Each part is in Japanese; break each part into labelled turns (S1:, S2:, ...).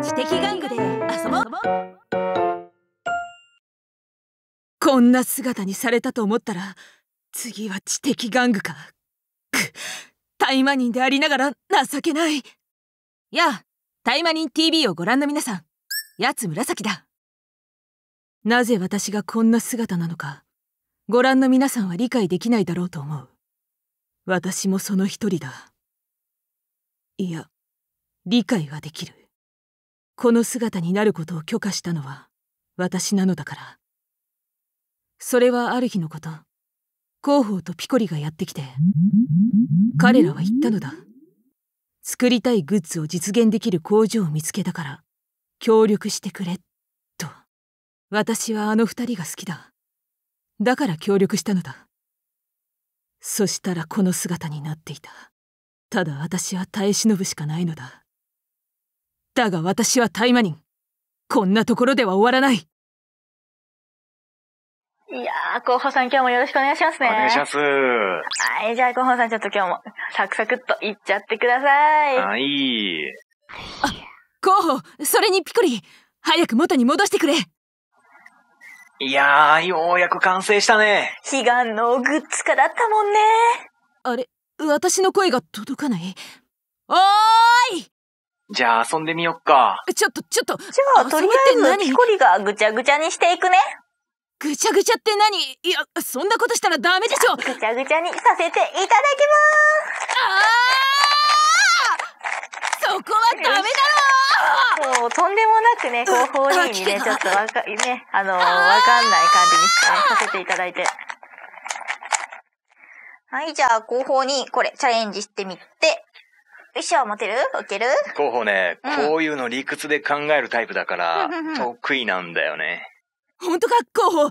S1: 知的玩具で遊ぼうこんな姿にされたと思ったら次は知的玩具かく大魔人でありながら情けないやあ大魔人 TV をご覧の皆さんやつ紫だなぜ私がこんな姿なのかご覧の皆さんは理解できないだろうと思う私もその一人だいや理解はできるこの姿になることを許可したのは私なのだからそれはある日のこと広報とピコリがやってきて彼らは言ったのだ作りたいグッズを実現できる工場を見つけたから協力してくれと私はあの二人が好きだだから協力したのだそしたらこの姿になっていたただ私は耐え忍ぶしかないのだだが私は大魔人こんなところでは終わらないいやー、広報さん今日もよろしくお願いしますね。お願いします。はい、じゃあ広報さんちょっと今日もサクサクっといっちゃってください。はい。あ、広報、それにピコリ、早く元に戻してくれ。いやー、ようやく完成したね。悲願のグッズ化だったもんね。あれ、私の声が届かない。おーじゃあ遊んでみよっか。ちょっと、ちょっと。じゃあ、とりあえず、ピコリがぐちゃぐちゃにしていくね。ぐちゃぐちゃって何いや、そんなことしたらダメでしょぐちゃぐちゃにさせていただきますああそこはダメだろうとんでもなくね、後方にね、ちょっとわか、ね、あのー、わかんない感じに、させていただいて。はい、じゃあ、後方にこれ、チャレンジしてみて、衣装持てる置ける候補ね、うん、こういうの理屈で考えるタイプだから、得意なんだよね。本当か、候補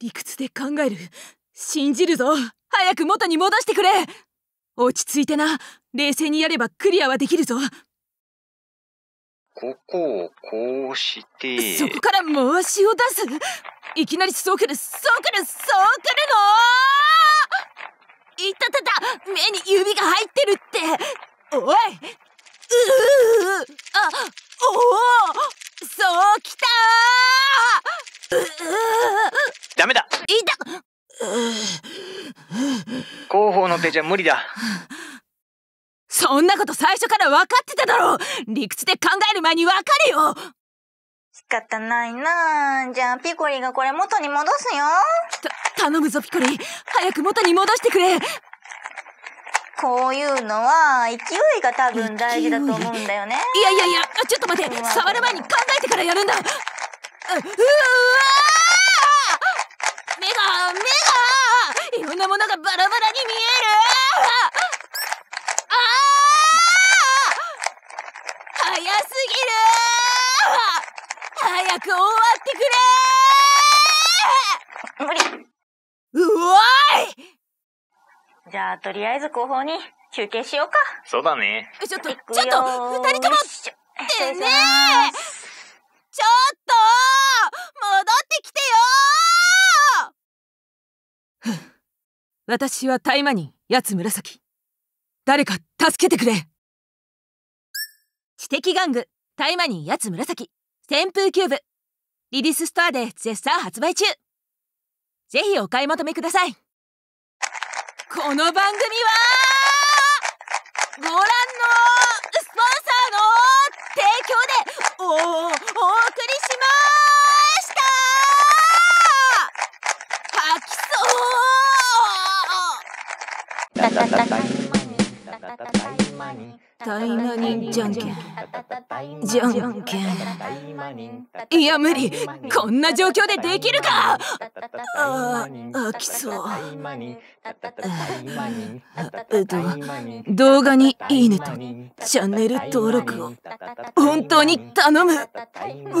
S1: 理屈で考える。信じるぞ早く元に戻してくれ落ち着いてな。冷静にやればクリアはできるぞ。ここをこうして。そこから回しを出すいきなりそうくる、そうくる、そうくるのいたたた目に指が入ってるっておいううあおおそうきたダメだいた広報の手じゃ無理だそんなこと最初から分かってただろう理屈で考える前に分かれよ仕方ないなじゃあピコリがこれ元に戻すよた頼むぞピコリ早く元に戻してくれこういうのは勢いが多分大事だと思うんだよねいやいやいやちょっと待って触る前に考えてからやるんだううわ目が目がいろんなものがバラバラに見えるああ早すぎる早く終わってくれ無理うおいじゃあ、とりあえず後方に休憩しようか。そうだね。ちょっと、ちょっと、二人ともってねちょっと戻ってきてよ私は大魔人、やつ紫。誰か助けてくれ知的玩具、大魔人、やつ紫。旋風キューブ。リリースストアで絶賛発売中。ぜひお買い求めください。この番組はご覧のスポンサーの提供でおお送りしましたきそうタイマニンじゃんけんじゃんけんいや無理こんな状況でできるかああきそうえっと動画にいいねとチャンネル登録を本当に頼むうう